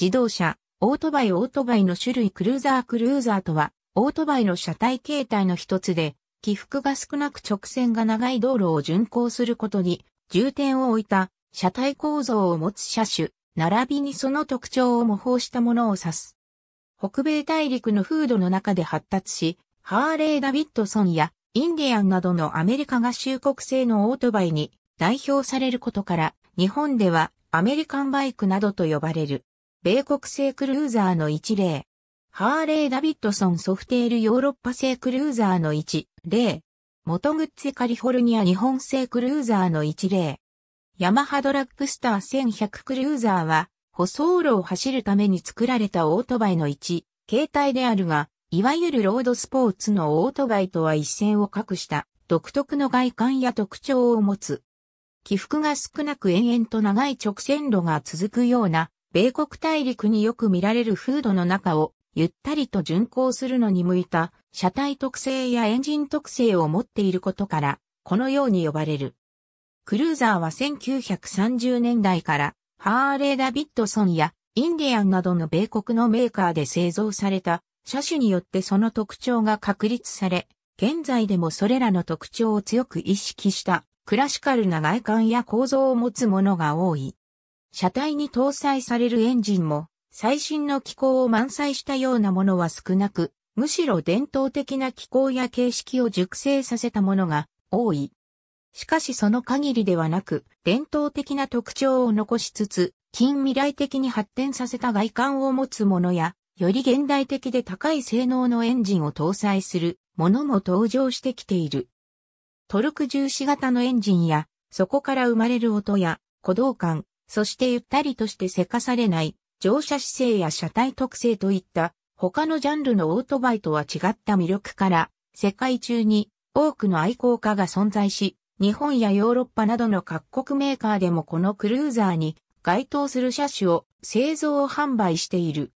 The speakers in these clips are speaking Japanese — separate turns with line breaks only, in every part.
自動車、オートバイオートバイの種類クルーザークルーザーとは、オートバイの車体形態の一つで、起伏が少なく直線が長い道路を巡行することに重点を置いた車体構造を持つ車種、並びにその特徴を模倣したものを指す。北米大陸の風土の中で発達し、ハーレー・ダビッドソンやインディアンなどのアメリカ合衆国製のオートバイに代表されることから、日本ではアメリカンバイクなどと呼ばれる。米国製クルーザーの1例。ハーレー・ダビッドソンソフテールヨーロッパ製クルーザーの1例。モトグッツカリフォルニア日本製クルーザーの1例。ヤマハドラッグスター1100クルーザーは、舗装路を走るために作られたオートバイの1形態であるが、いわゆるロードスポーツのオートバイとは一線を画した独特の外観や特徴を持つ。起伏が少なく延々と長い直線路が続くような米国大陸によく見られる風土の中をゆったりと巡航するのに向いた車体特性やエンジン特性を持っていることから、このように呼ばれる。クルーザーは1930年代からハーレー・ダビッドソンやインディアンなどの米国のメーカーで製造された車種によってその特徴が確立され、現在でもそれらの特徴を強く意識したクラシカルな外観や構造を持つものが多い。車体に搭載されるエンジンも、最新の機構を満載したようなものは少なく、むしろ伝統的な機構や形式を熟成させたものが多い。しかしその限りではなく、伝統的な特徴を残しつつ、近未来的に発展させた外観を持つものや、より現代的で高い性能のエンジンを搭載するものも登場してきている。トルク重視型のエンジンや、そこから生まれる音や、鼓動感、そしてゆったりとしてせかされない、乗車姿勢や車体特性といった他のジャンルのオートバイとは違った魅力から、世界中に多くの愛好家が存在し、日本やヨーロッパなどの各国メーカーでもこのクルーザーに該当する車種を製造販売している。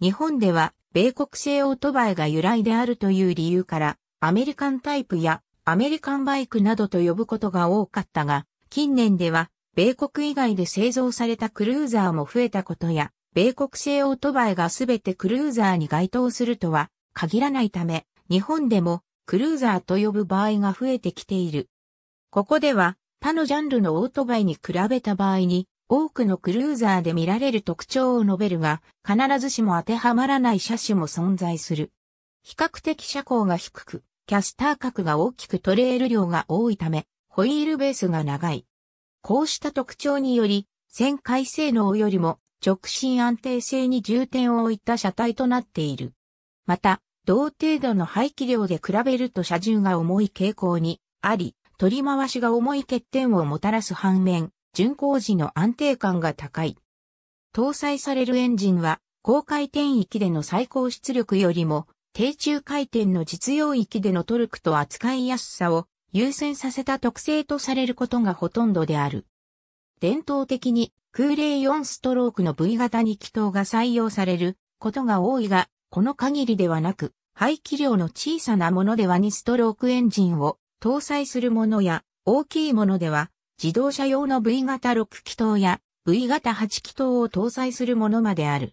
日本では米国製オートバイが由来であるという理由から、アメリカンタイプやアメリカンバイクなどと呼ぶことが多かったが、近年では米国以外で製造されたクルーザーも増えたことや、米国製オートバイがすべてクルーザーに該当するとは限らないため、日本でもクルーザーと呼ぶ場合が増えてきている。ここでは他のジャンルのオートバイに比べた場合に多くのクルーザーで見られる特徴を述べるが、必ずしも当てはまらない車種も存在する。比較的車高が低く、キャスター角が大きくトレール量が多いため、ホイールベースが長い。こうした特徴により、旋回性能よりも直進安定性に重点を置いた車体となっている。また、同程度の排気量で比べると車重が重い傾向にあり、取り回しが重い欠点をもたらす反面、巡航時の安定感が高い。搭載されるエンジンは、高回転域での最高出力よりも、低中回転の実用域でのトルクと扱いやすさを優先させた特性とされることがほとんどである。伝統的に空冷4ストロークの V 型2気筒が採用されることが多いが、この限りではなく、排気量の小さなものでは2ストロークエンジンを搭載するものや、大きいものでは自動車用の V 型6気筒や V 型8気筒を搭載するものまである。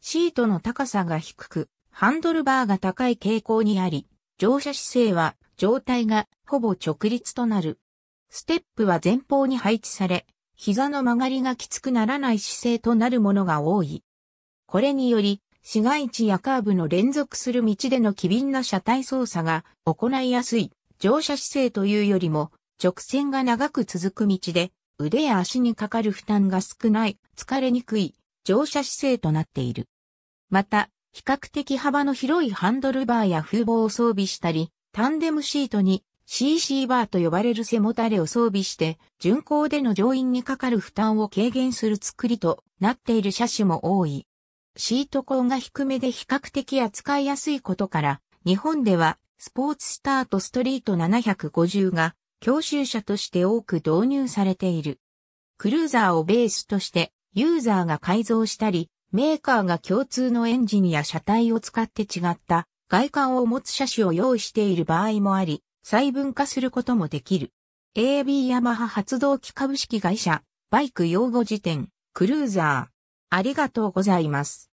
シートの高さが低く、ハンドルバーが高い傾向にあり、乗車姿勢は状態がほぼ直立となる。ステップは前方に配置され、膝の曲がりがきつくならない姿勢となるものが多い。これにより、市街地やカーブの連続する道での機敏な車体操作が行いやすい乗車姿勢というよりも直線が長く続く道で腕や足にかかる負担が少ない疲れにくい乗車姿勢となっている。また、比較的幅の広いハンドルバーや風防を装備したり、タンデムシートに CC バーと呼ばれる背もたれを装備して、巡航での乗員にかかる負担を軽減する作りとなっている車種も多い。シート高が低めで比較的扱いやすいことから、日本ではスポーツスタートストリート750が教習車として多く導入されている。クルーザーをベースとしてユーザーが改造したり、メーカーが共通のエンジンや車体を使って違った外観を持つ車種を用意している場合もあり、細分化することもできる。AB ヤマハ発動機株式会社、バイク用語辞典、クルーザー。ありがとうございます。